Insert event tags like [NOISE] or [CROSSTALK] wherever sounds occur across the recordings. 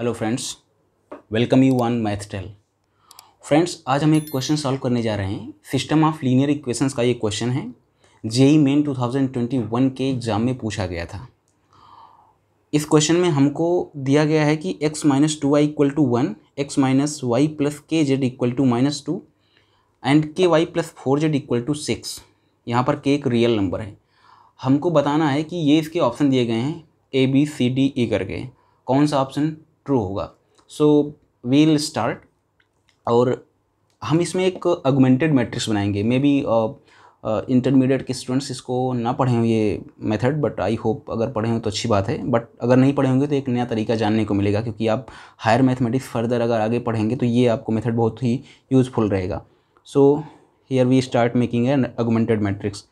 hello friends welcome you one math tell friends आज हम एक क्वेश्चन सॉल्व करने जा रहे हैं सिस्टम ऑफ लीनियर इक्वेशंस का ये क्वेश्चन है जेई मेन 2021 के एग्ज़ाम में पूछा गया था इस क्वेश्चन में हमको दिया गया है कि x minus two y equal to one x minus y plus k z equal to minus two and k y plus four z equal to six यहाँ पर के एक रियल नंबर है हमको बताना है कि ये इसके ऑप्शन दिए गए हैं A B C D E करके कौन सा ऑप्शन ट्रू होगा सो वील स्टार्ट और हम इसमें एक अगमेंटेड मैट्रिक्स बनाएंगे मे बी इंटरमीडिएट के स्टूडेंट्स इसको ना पढ़े हों ये मेथड बट आई होप अगर पढ़े हों तो अच्छी बात है बट अगर नहीं पढ़े होंगे तो एक नया तरीका जानने को मिलेगा क्योंकि आप हायर मैथमेटिक्स फर्दर अगर आगे पढ़ेंगे तो ये आपको मेथड बहुत ही यूज़फुल रहेगा so here we start making an augmented matrix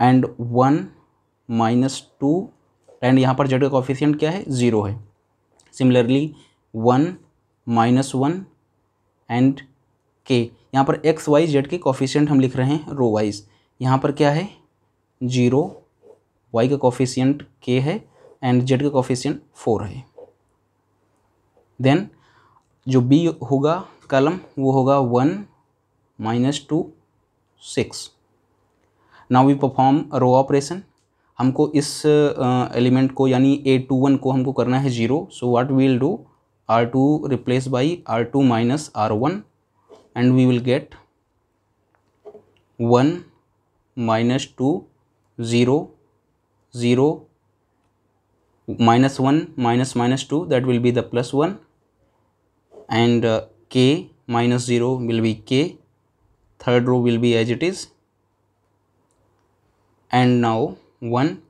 and one minus two and यहाँ पर जेड का कॉफिशियंट क्या है ज़ीरो है similarly one minus one and k यहाँ पर एक्स वाई जेड के कॉफिशियंट हम लिख रहे हैं रो वाइज यहाँ पर क्या है जीरो वाई का कॉफिशियंट के है एंड जेड का कॉफिशियंट फोर है देन जो बी होगा कलम वो होगा one minus two six now we perform row operation हमको इस एलिमेंट को यानी ए टू वन को हमको करना है zero so what we will do R two replace by R two minus R one and we will get one minus two zero zero minus one minus minus two that will be the plus one and k minus zero will be k third row will be as it is and now 1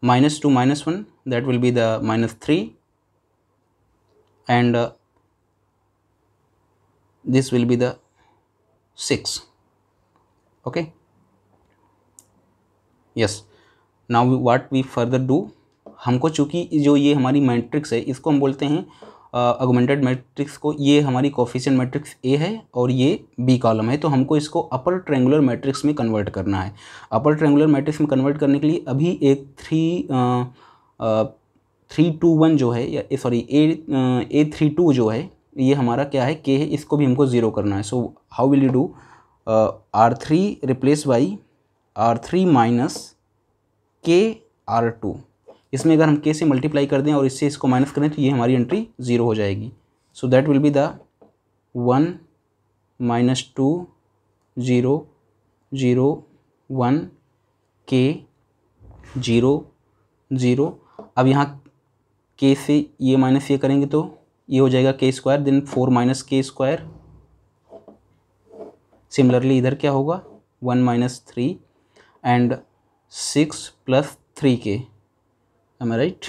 minus 2 minus 1 that will be the minus 3 and uh, this will be the 6 okay yes now we, what we further do हमको चूँकि जो ये हमारी matrix है इसको हम बोलते हैं अगुमेंटेड मैट्रिक्स को ये हमारी कॉफिशियन मैट्रिक्स ए है और ये बी कॉलम है तो हमको इसको अपर ट्रेंगुलर मैट्रिक्स में कन्वर्ट करना है अपर ट्रेंगुलर मैट्रिक्स में कन्वर्ट करने के लिए अभी एक थ्री थ्री टू वन जो है sorry a a three two जो है ये हमारा क्या है के है इसको भी हमको ज़ीरो करना है so how will you do R three replace by R three minus k R two इसमें अगर हम के से मल्टीप्लाई कर दें और इससे इसको माइनस करें तो ये हमारी एंट्री ज़ीरो हो जाएगी so that will be the one minus two zero zero one k zero zero अब यहाँ के से ये माइनस ये करेंगे तो ये हो जाएगा k square then four minus k square similarly इधर क्या होगा one minus three and six plus three k m right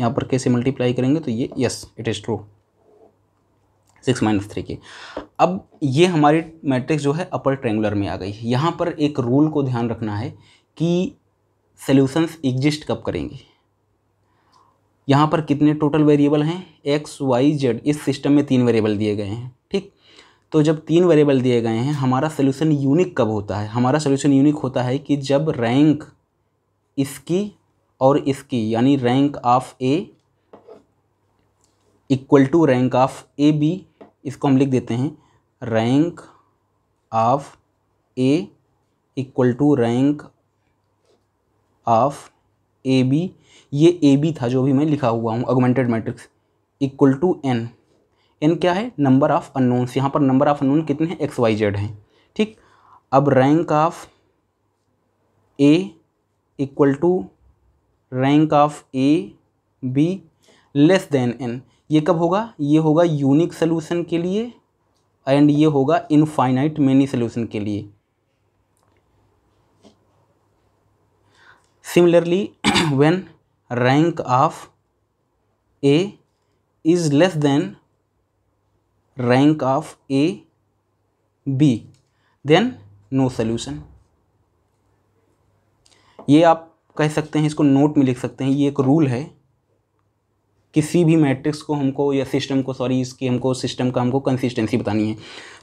यहाँ पर कैसे मल्टीप्लाई करेंगे तो ये yes it is true six minus three की अब ये हमारी मैट्रिक्स जो है अपर ट्रेंगुलर में आ गई है यहाँ पर एक रूल को ध्यान रखना है कि सल्यूशंस एग्जिस्ट कब करेंगे यहाँ पर कितने टोटल वेरिएबल हैं एक्स वाई जेड इस सिस्टम में तीन वेरिएबल दिए गए हैं ठीक तो जब तीन वेरिएबल दिए गए हैं हमारा सोल्यूशन यूनिक कब होता है हमारा सोल्यूशन यूनिक होता है कि जब रैंक इसकी और इसकी यानी rank of A equal to rank of A B इसको हम लिख देते हैं rank of A equal to rank of A B ये ए बी था जो भी मैं लिखा हुआ हूँ augmented matrix equal to n n क्या है नंबर ऑफ अनोन्स यहाँ पर नंबर ऑफ अनोन कितने हैं एक्स वाई जेड हैं ठीक अब rank of A equal to rank of A B less than n ये कब होगा ये होगा यूनिक सोल्यूशन के लिए एंड ये होगा इनफाइनाइट मेनी सोल्यूशन के लिए similarly [CLEARS THROAT] when rank of A is less than rank of A B then no solution ये आप कह सकते हैं इसको नोट में लिख सकते हैं ये एक रूल है किसी भी मैट्रिक्स को हमको या सिस्टम को सॉरी इसकी हमको सिस्टम का हमको कंसिस्टेंसी बतानी है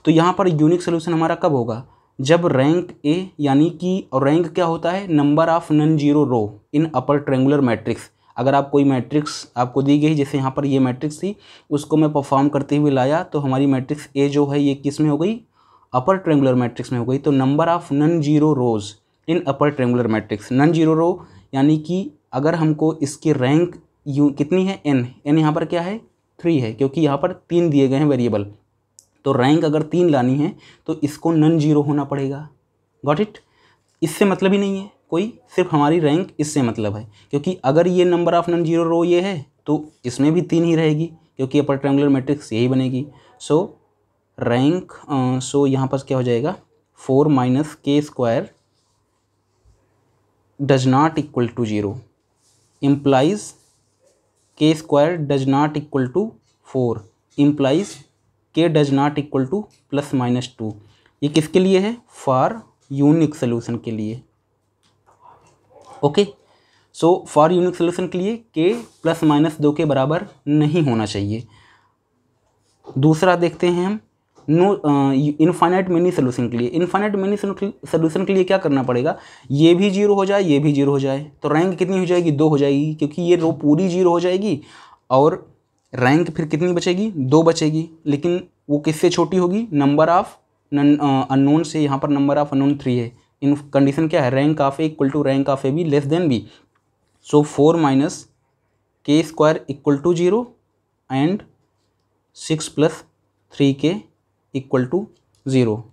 तो यहाँ पर यूनिक सोल्यूशन हमारा कब होगा जब रैंक ए यानी कि रैंक क्या होता है number of non zero row in upper triangular matrix अगर आप कोई मैट्रिक्स आपको दी गई जैसे यहाँ पर ये मैट्रिक्स थी उसको मैं परफॉर्म करते हुए लाया तो हमारी मैट्रिक्स ए जो है ये किस में हो गई अपर ट्रेंगुलर मैट्रिक्स में हो गई तो number of non zero rows in upper triangular matrix non zero row यानी कि अगर हमको इसकी रैंक यू कितनी है एन एन यहाँ पर क्या है थ्री है क्योंकि यहाँ पर तीन दिए गए हैं वेरिएबल तो रैंक अगर तीन लानी है तो इसको नन जीरो होना पड़ेगा गॉट इट इससे मतलब ही नहीं है कोई सिर्फ हमारी रैंक इससे मतलब है क्योंकि अगर ये number of non zero row ये है तो इसमें भी तीन ही रहेगी क्योंकि अपर ट्रेंगुलर मैट्रिक्स यही बनेगी सो रैंक सो यहाँ पर क्या हो जाएगा four minus k square does not equal to zero implies k square does not equal to four implies k does not equal to plus minus two ये किसके लिए है फॉर यूनिक सोल्यूशन के लिए okay so for unique solution के लिए के plus minus दो के बराबर नहीं होना चाहिए दूसरा देखते हैं हम नो इनफाइनाइट मेनी सोल्यूशन के लिए इनफाइनाइट मेनी सोल्यूशन के लिए क्या करना पड़ेगा ये भी जीरो हो जाए ये भी जीरो हो जाए तो रैंक कितनी हो जाएगी दो हो जाएगी क्योंकि ये रो पूरी जीरो हो जाएगी और रैंक फिर कितनी बचेगी दो बचेगी लेकिन वो किससे छोटी होगी नंबर ऑफ अननोन से यहाँ पर नंबर ऑफ अनोन थ्री है इन कंडीशन क्या है rank of A equal to rank of A B less than B so four minus k square equal to zero and six plus three k equal to zero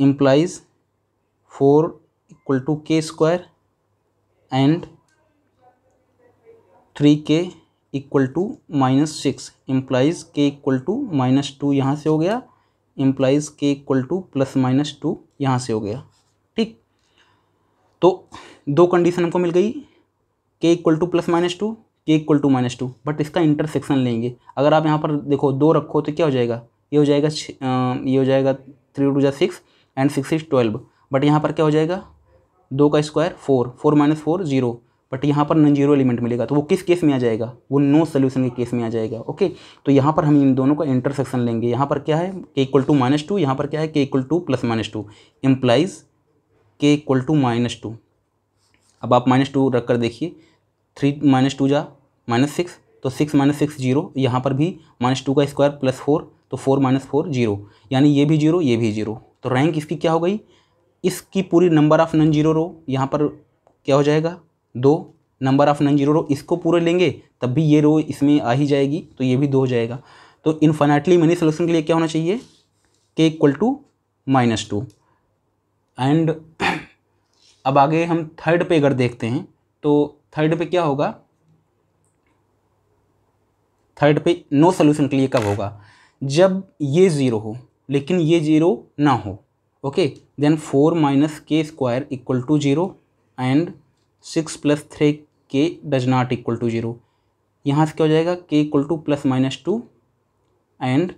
implies four equal to k square and three k equal to minus six implies k equal to minus two यहाँ से हो गया implies k equal to plus minus two यहाँ से हो गया ठीक तो दो कंडीशन हमको मिल गई k equal to plus minus two k equal to minus two but इसका इंटरसेक्शन लेंगे अगर आप यहाँ पर देखो दो रखो तो क्या हो जाएगा ये हो जाएगा ये हो जाएगा थ्री टू जै six and six is twelve but यहाँ पर क्या हो जाएगा दो का square four four minus four zero but यहाँ पर नॉन जीरो एलिमेंट मिलेगा तो वो किस केस में आ जाएगा वो नो सोल्यूशन के केस में आ जाएगा ओके तो यहाँ पर हम इन दोनों का इंटरसेक्शन लेंगे यहाँ पर क्या है k equal to minus two यहाँ पर क्या है k equal to plus minus two implies k equal to minus two अब आप माइनस टू रख कर देखिए थ्री माइनस टू जा माइनस सिक्स तो सिक्स माइनस सिक्स जीरो यहाँ पर भी माइनस टू का स्क्वायर प्लस फोर तो फोर माइनस फोर जीरो यानी ये भी जीरो ये भी जीरो तो रैंक इसकी क्या हो गई इसकी पूरी number of non zero row यहाँ पर क्या हो जाएगा दो number of non zero row इसको पूरे लेंगे तब भी ये रो इसमें आ ही जाएगी तो ये भी दो हो जाएगा तो इन्फाइनाइटली मनी सोल्यूशन के लिए क्या होना चाहिए k equal to minus two and अब आगे हम थर्ड पे अगर देखते हैं तो थर्ड पे क्या होगा थर्ड पे नो सोल्यूशन के लिए कब होगा जब ये ज़ीरो हो लेकिन ये ज़ीरो ना हो okay then four minus k square equal to zero and six plus three k does not equal to zero यहाँ से क्या हो जाएगा k equal to plus minus two and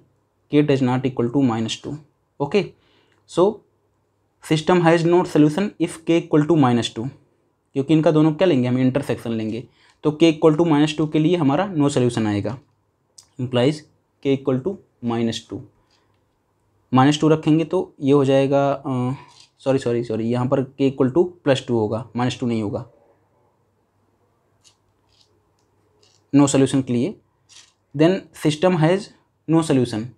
k does not equal to minus two okay so system has not solution if k equal to minus two क्योंकि इनका दोनों क्या लेंगे हम इंटरसेक्शन लेंगे तो के इक्वल टू माइनस टू के लिए हमारा नो सोल्यूशन आएगा implies k equal to minus two minus two रखेंगे तो ये हो जाएगा सॉरी सॉरी सॉरी यहाँ पर k equal to plus two होगा माइनस टू नहीं होगा नो सोल्यूशन के लिए then system has no solution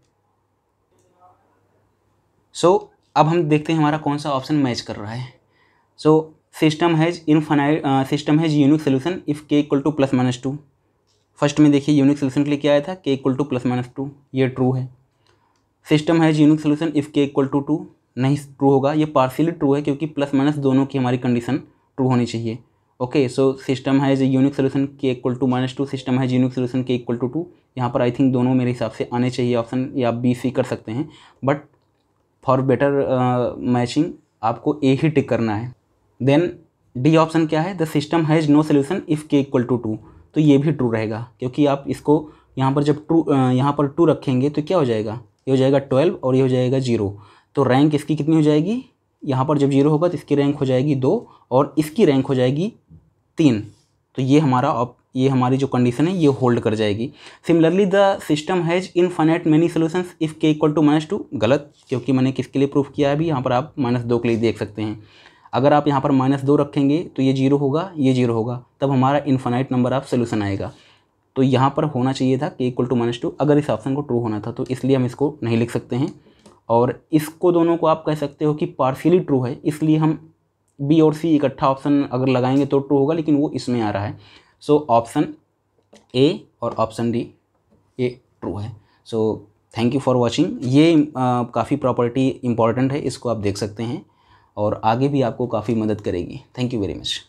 so अब हम देखते हैं हमारा कौन सा ऑप्शन मैच कर रहा है so system has in system has unique solution if k equal to plus minus two first में देखिए यूनिक सोल्यूशन के लिए क्या आया था k equal to plus minus two ये ट्रू है सिस्टम है unique solution if k equal to two नहीं ट्रू होगा ये पार्सियली ट्रू है क्योंकि प्लस माइनस दोनों की हमारी कंडीशन ट्रू होनी चाहिए ओके सो सिस्टम है unique solution k equal to minus two system है unique solution k equal to two यहाँ पर आई थिंक दोनों मेरे हिसाब से आने चाहिए ऑप्शन या बी सी कर सकते हैं बट फॉर बेटर मैचिंग आपको ए ही टिक करना है देन डी ऑप्शन क्या है the system has no solution if k equal to two two ये भी ट्रू रहेगा क्योंकि आप इसको यहाँ पर जब ट्रू यहाँ पर टू रखेंगे तो क्या हो जाएगा ये हो जाएगा ट्वेल्व और ये हो जाएगा जीरो तो रैंक इसकी कितनी हो जाएगी यहाँ पर जब जीरो होगा तो इसकी रैंक हो जाएगी दो और इसकी रैंक हो जाएगी तीन तो ये हमारा आप ये हमारी जो कंडीशन है ये होल्ड कर जाएगी similarly the system has infinite many solutions if k equal to minus two गलत क्योंकि मैंने किसके लिए प्रूफ किया है अभी यहाँ पर आप माइनस दो के लिए देख सकते हैं अगर आप यहाँ पर माइनस दो रखेंगे तो ये जीरो होगा ये जीरो होगा तब हमारा इन्फाइट नंबर ऑफ सोल्यूशन आएगा तो यहाँ पर होना चाहिए था कि इक्वल टू माइनस टू अगर इस ऑप्शन को ट्रू होना था तो इसलिए हम इसको नहीं लिख सकते हैं और इसको दोनों को आप कह सकते हो कि पार्शियली ट्रू है इसलिए हम बी और सी इकट्ठा ऑप्शन अगर लगाएंगे तो ट्रू होगा लेकिन वो इसमें आ रहा है सो ऑप्शन ए और ऑप्शन डी ये ट्रू है so thank you for watching ये काफ़ी प्रॉपर्टी इंपॉर्टेंट है इसको आप देख सकते हैं और आगे भी आपको काफ़ी मदद करेगी थैंक यू वेरी मच